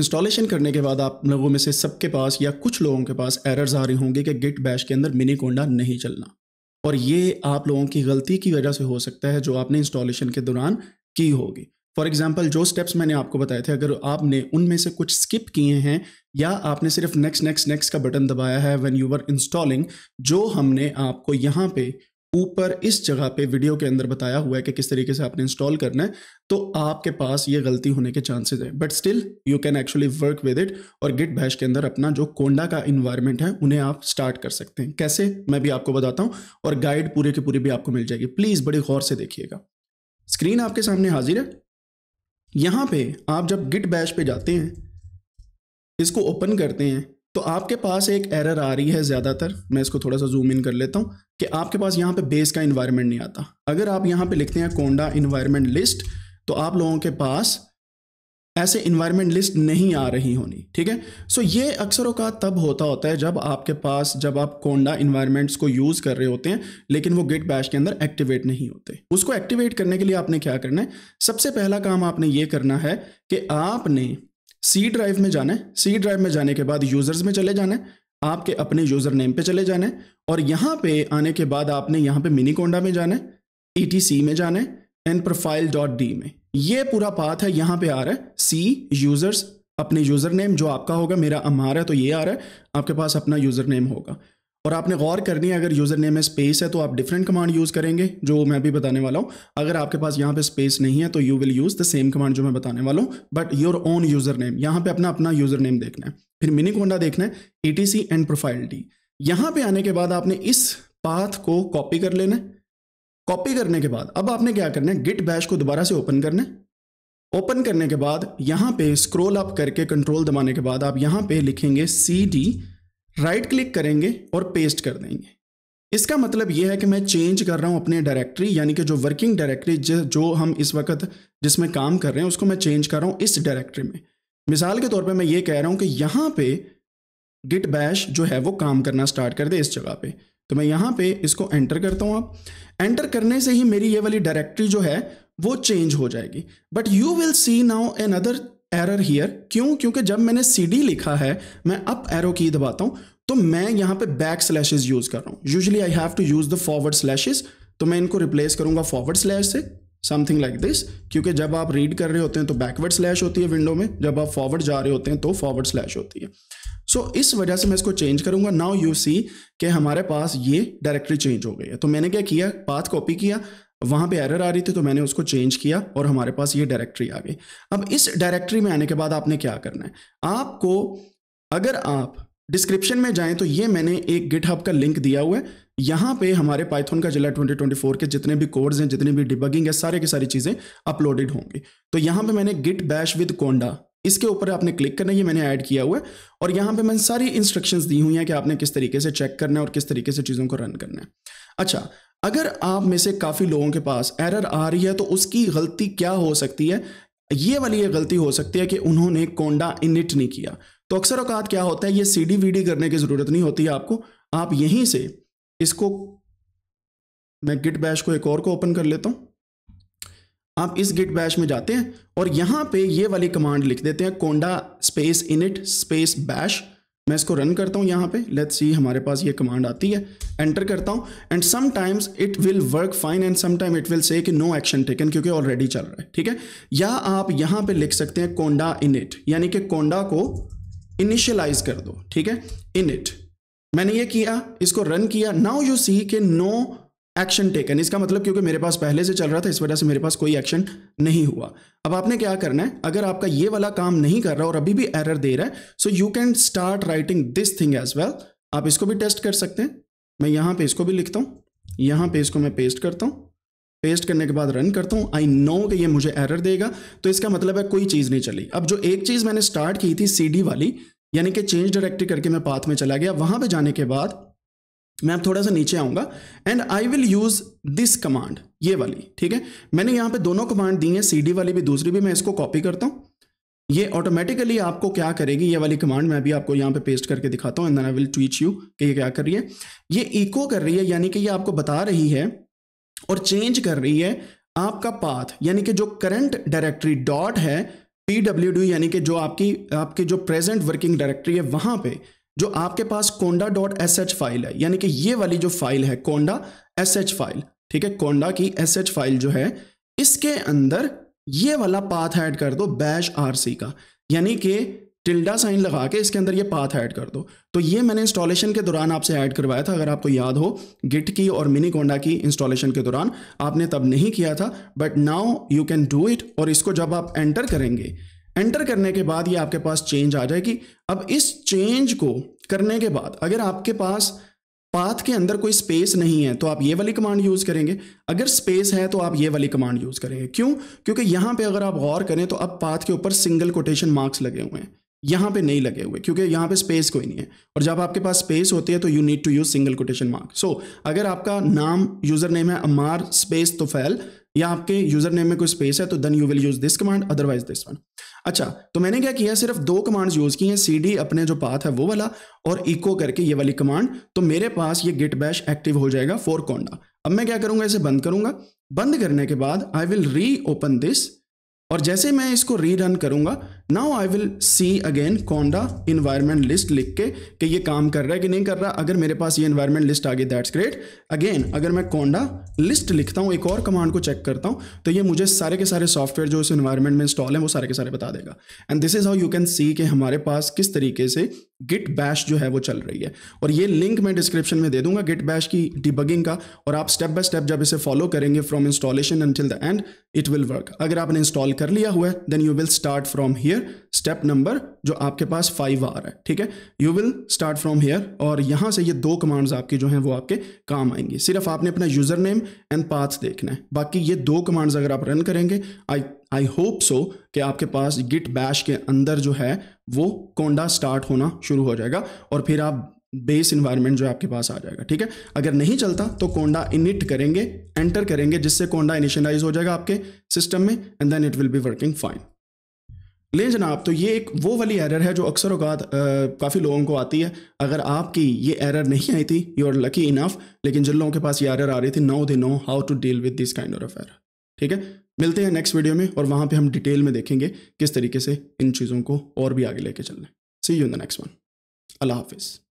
installation करने के बाद आप लोगों में से सबके पास या कुछ लोगों के पास एरर्स आ रहे होंगे कि गिट बैश के अंदर मिनी कोंडा नहीं चलना और ये आप लोगों की गलती की वजह से हो सकता है जो आपने इंस्टॉलेशन के दौरान की होगी फॉर एग्जाम्पल जो स्टेप्स मैंने आपको बताए थे अगर आपने उनमें से कुछ स्किप किए हैं या आपने सिर्फ नेक्स्ट नेक्स्ट नेक्स्ट का बटन दबाया है वेन यू आर इंस्टॉलिंग जो हमने आपको यहाँ पे ऊपर इस जगह पे वीडियो के अंदर बताया हुआ है कि किस तरीके से आपने इंस्टॉल करना है तो आपके पास ये गलती होने के चांसेस है but still you can actually work with it और गिट बैश के अंदर अपना जो कोंडा का इन्वायरमेंट है उन्हें आप स्टार्ट कर सकते हैं कैसे मैं भी आपको बताता हूँ और गाइड पूरे के पूरी भी आपको मिल जाएगी प्लीज़ बड़े गौर से देखिएगा स्क्रीन आपके सामने हाजिर है यहाँ पे आप जब गिट बैश पे जाते हैं इसको ओपन करते हैं तो आपके पास एक एरर आ रही है ज़्यादातर मैं इसको थोड़ा सा जूम इन कर लेता हूं कि आपके पास यहां पे बेस का इन्वायरमेंट नहीं आता अगर आप यहां पे लिखते हैं कोंडा इन्वायरमेंट लिस्ट तो आप लोगों के पास ऐसे इन्वायरमेंट लिस्ट नहीं आ रही होनी ठीक है सो ये अक्सर का तब होता होता है जब आपके पास जब आप कोंडा इन्वायरमेंट्स को यूज़ कर रहे होते हैं लेकिन वो गिट बैश के अंदर एक्टिवेट नहीं होते उसको एक्टिवेट करने के लिए आपने क्या करना है सबसे पहला काम आपने ये करना है कि आपने सी ड्राइव में जाना है सी ड्राइव में जाने के बाद यूजर्स में चले जाना है आपके अपने यूजर नेम पे चले जाना है और यहाँ पे आने के बाद आपने यहाँ पे मिनी कोंडा में जाना है ई e में जाना है एंड प्रोफाइल डॉट डी में ये पूरा पाथ है यहाँ पे आ रहा है सी यूजर्स अपने यूजर नेम जो आपका होगा मेरा अमार है तो ये आ रहा है आपके पास अपना यूजर नेम होगा और आपने गौर करनी है अगर यूज़र नेम में स्पेस है तो आप डिफरेंट कमांड यूज़ करेंगे जो मैं भी बताने वाला हूँ अगर आपके पास यहाँ पे स्पेस नहीं है तो you will use the same command जो मैं बताने वाला हूँ but your own user name यहाँ पे अपना अपना यूज़र नेम देखना है फिर मिनी कोंडा देखना है E T C and profile D यहाँ पे आने के बाद आपने इस पाथ को कॉपी कर लेना है कॉपी करने के बाद अब आपने क्या करना है गिट बैश को दोबारा से ओपन करना है ओपन करने के बाद यहाँ पे स्क्रोल अप करके कंट्रोल दबाने के बाद आप यहाँ पे लिखेंगे सी डी राइट क्लिक करेंगे और पेस्ट कर देंगे इसका मतलब यह है कि मैं चेंज कर रहा हूं अपने डायरेक्टरी यानी कि जो वर्किंग डायरेक्टरी जो हम इस वक्त जिसमें काम कर रहे हैं उसको मैं चेंज कर रहा हूँ इस डायरेक्टरी में मिसाल के तौर पे मैं ये कह रहा हूं कि यहां पे गिट बैश जो है वो काम करना स्टार्ट कर दे इस जगह पे तो मैं यहां पे इसको एंटर करता हूँ आप एंटर करने से ही मेरी ये वाली डायरेक्टरी जो है वो चेंज हो जाएगी but you will see now another error here क्यों क्योंकि जब मैंने सी डी लिखा है मैं अप एरो की दबाता हूं तो मैं यहां पे बैक स्लैशेज यूज कर रहा हूं usually I have to use the forward slashes तो मैं इनको रिप्लेस करूंगा फॉरवर्ड स्लैश से समथिंग लाइक दिस क्योंकि जब आप रीड कर रहे होते हैं तो बैकवर्ड स्लैश होती है विंडो में जब आप फॉरवर्ड जा रहे होते हैं तो फॉरवर्ड स्लैश होती है सो so, इस वजह से मैं इसको चेंज करूंगा नाउ यू सी के हमारे पास ये डायरेक्टरी चेंज हो गई है तो मैंने क्या किया पाथ कॉपी किया वहाँ पे एरर आ रही थी तो मैंने उसको चेंज किया और हमारे पास ये डायरेक्टरी आ गई अब इस डायरेक्टरी में आने के बाद आपने क्या करना है आपको अगर आप डिस्क्रिप्शन में जाएं तो ये मैंने एक गिट का लिंक दिया हुआ है यहाँ पे हमारे पाइथन का जिला 2024 के जितने भी कोड्स हैं जितने भी डिबगिंग है सारे की सारी चीज़ें अपलोडेड होंगी तो यहाँ पे मैंने गिट बैश विद कोंडा इसके ऊपर आपने क्लिक करना ये मैंने ऐड किया हुआ है और यहाँ पे मैंने सारी इंस्ट्रक्शंस दी हुई हैं कि आपने किस तरीके से चेक करना है और किस तरीके से चीज़ों को रन करना है अच्छा अगर आप में से काफ़ी लोगों के पास एरर आ रही है तो उसकी गलती क्या हो सकती है ये वाली ये गलती हो सकती है कि उन्होंने कोंडा इनिट नहीं किया तो अक्सर औकात क्या होता है ये सी डी वी डी करने की ज़रूरत नहीं होती है आपको आप यहीं से इसको मैं गिट बैश को एक और को ओपन कर लेता हूँ आप इस गिट बैश में जाते हैं और यहाँ पे ये वाली कमांड लिख देते हैं conda space init space bash मैं इसको रन करता हूँ यहाँ पे लेट्स सी हमारे पास ये कमांड आती है एंटर करता हूँ and sometimes it will work fine and sometime it will say कि नो एक्शन टेकन क्योंकि ऑलरेडी चल रहा है ठीक है या आप यहाँ पे लिख सकते हैं कोंडा इन इट यानी कि कोंडा को इनिशियलाइज कर दो ठीक है इन इट मैंने ये किया इसको रन किया नाउ यू सी के नो एक्शन टेकन इसका मतलब क्योंकि मेरे पास पहले से चल रहा था इस वजह से मेरे पास कोई एक्शन नहीं हुआ अब आपने क्या करना है अगर आपका ये वाला काम नहीं कर रहा और अभी भी एरर दे रहा है so you can start writing this thing as well आप इसको भी टेस्ट कर सकते हैं मैं यहाँ पे इसको भी लिखता हूँ यहाँ पे इसको मैं पेस्ट करता हूँ पेस्ट करने के बाद रन करता हूँ आई नो कि ये मुझे एरर देगा तो इसका मतलब है कोई चीज़ नहीं चली अब जो एक चीज़ मैंने स्टार्ट की थी सी वाली यानी कि चेंज डायरेक्टरी करके मैं पाथ में चला गया वहाँ पर जाने के बाद मैं अब थोड़ा सा नीचे आऊंगा and I will use this command ये वाली ठीक है मैंने यहाँ पे दोनों कमांड दी हैं सी वाली भी दूसरी भी मैं इसको कॉपी करता हूँ ये ऑटोमेटिकली आपको क्या करेगी ये वाली कमांड मैं अभी आपको यहाँ पे पेस्ट करके दिखाता हूँ and I will teach you कि ये क्या कर रही है ये इको कर रही है यानी कि ये आपको बता रही है और चेंज कर रही है आपका पाथ यानी कि जो करंट डायरेक्टरी डॉट है पीडब्ल्यू यानी कि जो आपकी आपकी जो प्रेजेंट वर्किंग डायरेक्टरी है वहां पर जो आपके पास conda dot S H file है यानी कि ये वाली जो फाइल है कोंडा एस एच फाइल ठीक है कोंडा की एस एच फाइल जो है इसके अंदर ये वाला पाथ ऐड कर दो बैश आर सी का यानी कि टिल्डा साइन लगा के इसके अंदर ये पाथ ऐड कर दो तो ये मैंने इंस्टॉलेशन के दौरान आपसे ऐड करवाया था अगर आपको याद हो गिट की और मिनी कोंडा की इंस्टॉलेशन के दौरान आपने तब नहीं किया था but now you can do it और इसको जब आप एंटर करेंगे एंटर करने के बाद ये आपके पास चेंज आ जाएगी अब इस चेंज को करने के बाद अगर आपके पास पाथ के अंदर कोई स्पेस नहीं है तो आप ये वाली कमांड यूज़ करेंगे अगर स्पेस है तो आप ये वाली कमांड यूज़ करेंगे क्यों क्योंकि यहां पे अगर आप गौर करें तो अब पाथ के ऊपर सिंगल कोटेशन मार्क्स लगे हुए हैं यहां पे नहीं लगे हुए क्योंकि यहां पे स्पेस कोई नहीं है और जब आपके पास स्पेस होती है तो you need to use single quotation mark so अगर आपका नाम यूजर नेम है अमार स्पेस तो फैल या आपके यूजर नेम में कोई स्पेस है तो then you will use this command otherwise this one अच्छा तो मैंने क्या किया सिर्फ दो कमांड्स यूज की हैं cd अपने जो पाथ है वो वाला और इको करके ये वाली कमांड तो मेरे पास ये गिट बैश एक्टिव हो जाएगा फोर कोंडा अब मैं क्या करूंगा इसे बंद करूंगा बंद करने के बाद I will reopen this और जैसे मैं इसको री रन करूंगा now I will see again conda environment list लिख के कि ये काम कर रहा है कि नहीं कर रहा अगर मेरे पास ये इन्वायरमेंट लिस्ट आ गई दैट्स ग्रेट अगेन अगर मैं कौंडा लिस्ट लिखता हूँ एक और कमांड को चेक करता हूँ तो ये मुझे सारे के सारे सॉफ्टवेयर जो इस इन्वायरमेंट में इंस्टॉल है वो सारे के सारे बता देगा and this is how you can see कि हमारे पास किस तरीके से गिट बैश जो है वो चल रही है और ये लिंक मैं डिस्क्रिप्शन में दे दूंगा गिट बैश की डिबगिंग का और आप स्टेप बाय स्टेप जब इसे फॉलो करेंगे from installation until the end it will work अगर आपने इंस्टॉल कर लिया हुआ है then you will start from here step number जो आपके पास फाइव आ रहा है ठीक है you will start from here और यहां से ये दो कमांड्स आपके जो हैं वो आपके काम आएंगे सिर्फ आपने अपना यूजर नेम एंड पाथ देखना है बाकी ये दो कमांड्स अगर आप रन करेंगे आई आई होप सो कि आपके पास गिट बैश के अंदर जो है वो कोंडा स्टार्ट होना शुरू हो जाएगा और फिर आप बेस इन्वायरमेंट जो आपके पास आ जाएगा ठीक है अगर नहीं चलता तो कोंडा इनिट करेंगे एंटर करेंगे जिससे कोंडा इनिशलाइज हो जाएगा आपके सिस्टम में and then it will be working fine ले जनाब तो ये एक वो वाली एरर है जो अक्सर अकात काफ़ी लोगों को आती है अगर आपकी ये एरर नहीं आई थी यू आर लकी इनफ लेकिन जिन लोगों के पास ये एरर आ रही थी no they know how to deal with this kind of error ठीक है मिलते हैं नेक्स्ट वीडियो में और वहाँ पे हम डिटेल में देखेंगे किस तरीके से इन चीज़ों को और भी आगे लेके चलना see you in the next one अल्लाह हाफिज़